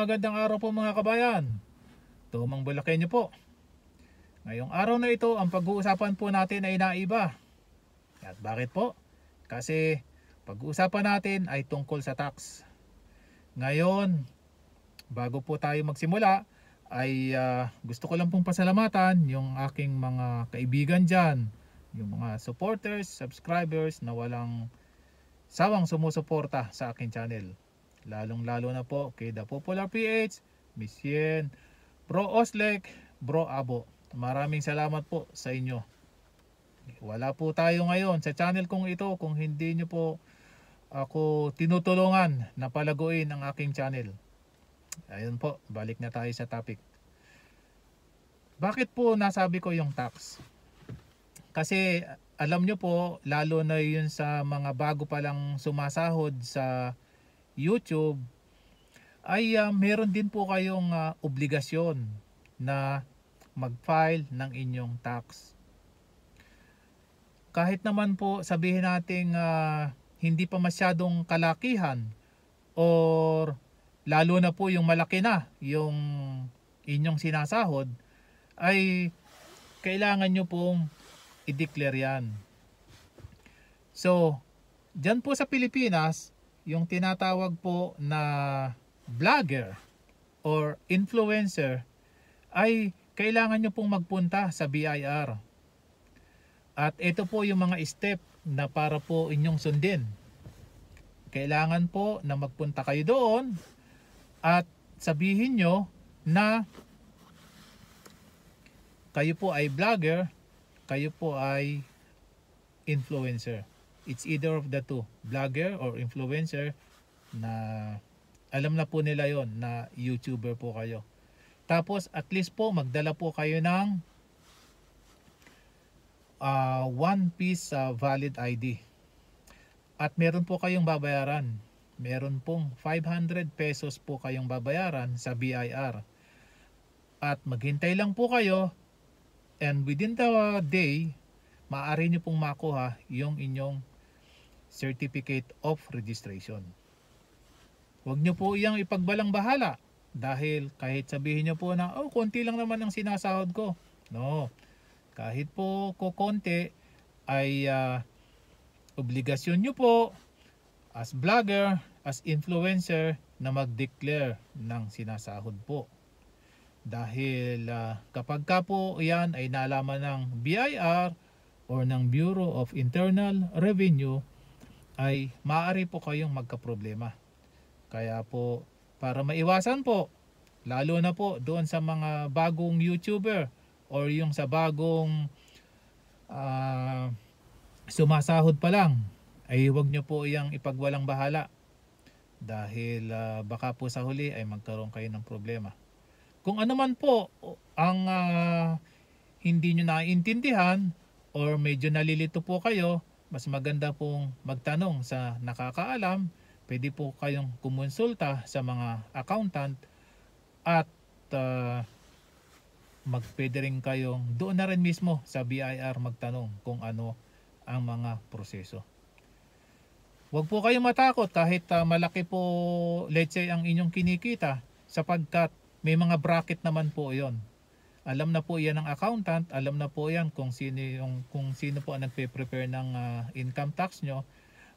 magandang araw po mga kabayan. Tumang Bulakenyo po. Ngayong araw na ito, ang pag-uusapan po natin ay naiba. At bakit po? Kasi pag-uusapan natin ay tungkol sa tax. Ngayon, bago po tayo magsimula, ay uh, gusto ko lang pong pasalamatan yung aking mga kaibigan dyan. Yung mga supporters, subscribers na walang sawang sumusuporta sa akin channel. Lalong-lalo na po kay The Popular PH, Miss Yen, Bro Oslek, Bro Abo. Maraming salamat po sa inyo. Wala po tayo ngayon sa channel kong ito kung hindi nyo po ako tinutulungan na palaguin ang aking channel. Ayun po, balik na tayo sa topic. Bakit po nasabi ko yung tax? Kasi alam nyo po, lalo na yun sa mga bago palang sumasahod sa YouTube, ay uh, meron din po kayong uh, obligasyon na mag-file ng inyong tax. Kahit naman po sabihin nating uh, hindi pa masyadong kalakihan or lalo na po yung malaki na yung inyong sinasahod ay kailangan nyo pong i-declare yan. So, dyan po sa Pilipinas, yung tinatawag po na vlogger or influencer ay kailangan nyo pong magpunta sa BIR. At ito po yung mga step na para po inyong sundin. Kailangan po na magpunta kayo doon at sabihin nyo na kayo po ay vlogger, kayo po ay influencer it's either of the two, blogger or influencer na alam na po nila yon na YouTuber po kayo. Tapos at least po magdala po kayo ng uh, one piece uh, valid ID. At meron po kayong babayaran. Meron pong 500 pesos po kayong babayaran sa BIR. At maghintay lang po kayo and within the day, maaari nyo pong makuha yung inyong Certificate of Registration. Huwag nyo po iyang ipagbalang bahala dahil kahit sabihin nyo po na oh konti lang naman ang sinasahod ko. No. Kahit po ko konti ay uh, obligasyon nyo po as blogger, as influencer na mag-declare ng sinasahod po. Dahil uh, kapag ka po yan ay nalaman ng BIR or ng Bureau of Internal Revenue ay maaari po kayong magkaproblema. Kaya po, para maiwasan po, lalo na po doon sa mga bagong YouTuber or yung sa bagong uh, sumasahod pa lang, ay huwag nyo po iyang ipagwalang bahala. Dahil uh, baka po sa huli ay magkaroon kayo ng problema. Kung ano man po ang uh, hindi nyo naiintindihan or medyo nalilito po kayo, mas maganda pong magtanong sa nakakaalam. Pwede po kayong kumonsulta sa mga accountant at uh, ah, magpwede rin kayong doon na rin mismo sa BIR magtanong kung ano ang mga proseso. Huwag po kayong matakot kahit uh, malaki po let's say ang inyong kinikita sapagkat may mga bracket naman po yon alam na po 'yan ng accountant, alam na po 'yan kung sino yung kung sino po ang nagpe-prepare ng uh, income tax nyo.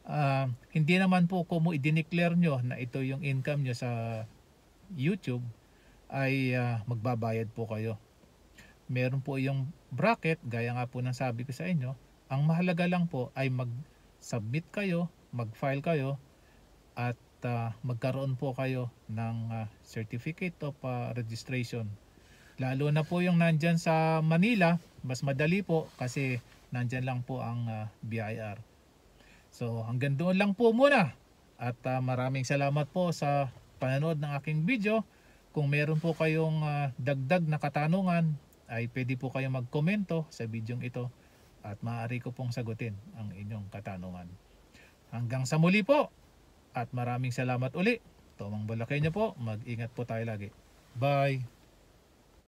Uh, hindi naman po kung i-declare nyo na ito yung income nyo sa YouTube ay uh, magbabayad po kayo. Meron po yung bracket, gaya nga po ng sabi ko sa inyo, ang mahalaga lang po ay mag-submit kayo, mag-file kayo at uh, magkaroon po kayo ng uh, certificate of uh, registration Lalo na po yung nandyan sa Manila, mas madali po kasi nandyan lang po ang uh, ah, BIR. So hanggang doon lang po muna. At uh, maraming salamat po sa panonood ng aking video. Kung meron po kayong uh, dagdag na katanungan, ay pwede po kayong magkomento sa video ito at maaari ko pong sagutin ang inyong katanungan. Hanggang sa muli po at maraming salamat uli. Tomang balakay niyo po. Mag-ingat po tayo lagi. Bye!